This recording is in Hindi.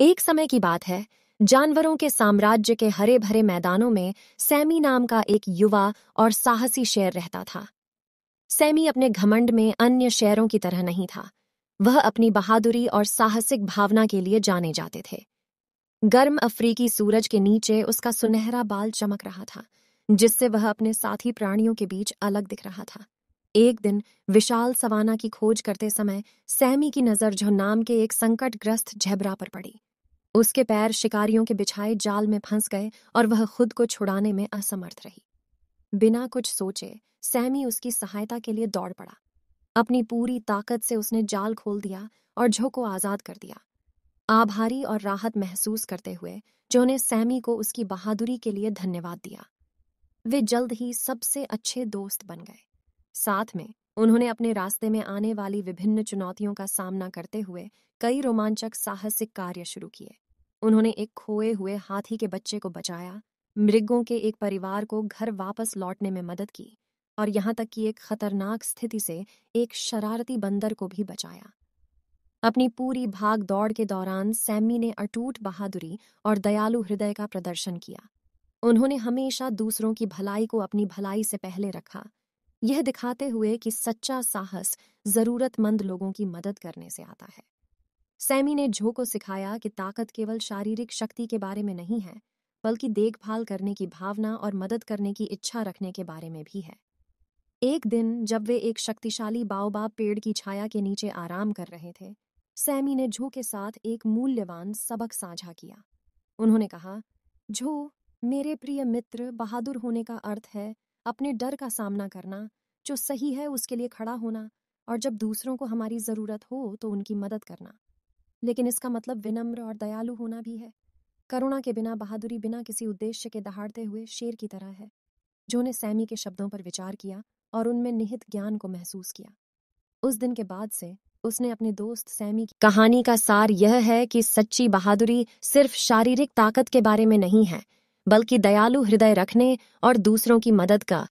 एक समय की बात है जानवरों के साम्राज्य के हरे भरे मैदानों में सैमी नाम का एक युवा और साहसी शेर रहता था सैमी अपने घमंड में अन्य शेरों की तरह नहीं था वह अपनी बहादुरी और साहसिक भावना के लिए जाने जाते थे गर्म अफ्रीकी सूरज के नीचे उसका सुनहरा बाल चमक रहा था जिससे वह अपने साथी प्राणियों के बीच अलग दिख रहा था एक दिन विशाल सवाना की खोज करते समय सैमी की नजर जो नाम के एक संकटग्रस्त झेबरा पर पड़ी उसके पैर शिकारियों के बिछाए जाल में फंस गए और वह खुद को छुड़ाने में असमर्थ रही बिना कुछ सोचे सैमी उसकी सहायता के लिए दौड़ पड़ा अपनी पूरी ताकत से उसने जाल खोल दिया और झो को आज़ाद कर दिया आभारी और राहत महसूस करते हुए जो ने सैमी को उसकी बहादुरी के लिए धन्यवाद दिया वे जल्द ही सबसे अच्छे दोस्त बन गए साथ में उन्होंने अपने रास्ते में आने वाली विभिन्न चुनौतियों का सामना करते हुए कई रोमांचक साहसिक कार्य शुरू किए उन्होंने एक खोए हुए हाथी के बच्चे को बचाया मृगों के एक परिवार को घर वापस लौटने में मदद की और यहां तक कि एक खतरनाक स्थिति से एक शरारती बंदर को भी बचाया अपनी पूरी भाग दौड़ के दौरान सैमी ने अटूट बहादुरी और दयालु हृदय का प्रदर्शन किया उन्होंने हमेशा दूसरों की भलाई को अपनी भलाई से पहले रखा यह दिखाते हुए कि सच्चा साहस जरूरतमंद लोगों की मदद करने से आता है सैमी ने झो को सिखाया कि ताकत केवल शारीरिक शक्ति के बारे में नहीं है बल्कि देखभाल करने की भावना और मदद करने की इच्छा रखने के बारे में भी है एक दिन जब वे एक शक्तिशाली बाओबाब पेड़ की छाया के नीचे आराम कर रहे थे सैमी ने झो के साथ एक मूल्यवान सबक साझा किया उन्होंने कहा झो मेरे प्रिय मित्र बहादुर होने का अर्थ है अपने डर का सामना करना जो सही है उसके लिए खड़ा होना और जब दूसरों को हमारी ज़रूरत हो तो उनकी मदद करना लेकिन इसका मतलब विनम्र और दयालु होना भी है करुणा के बिना बहादुरी बिना किसी उद्देश्य के दहाड़ते हुए शेर की तरह है जो ने सैमी के शब्दों पर विचार किया और उनमें निहित ज्ञान को महसूस किया उस दिन के बाद से उसने अपने दोस्त सैमी की कहानी का सार यह है कि सच्ची बहादुरी सिर्फ शारीरिक ताकत के बारे में नहीं है बल्कि दयालु हृदय रखने और दूसरों की मदद का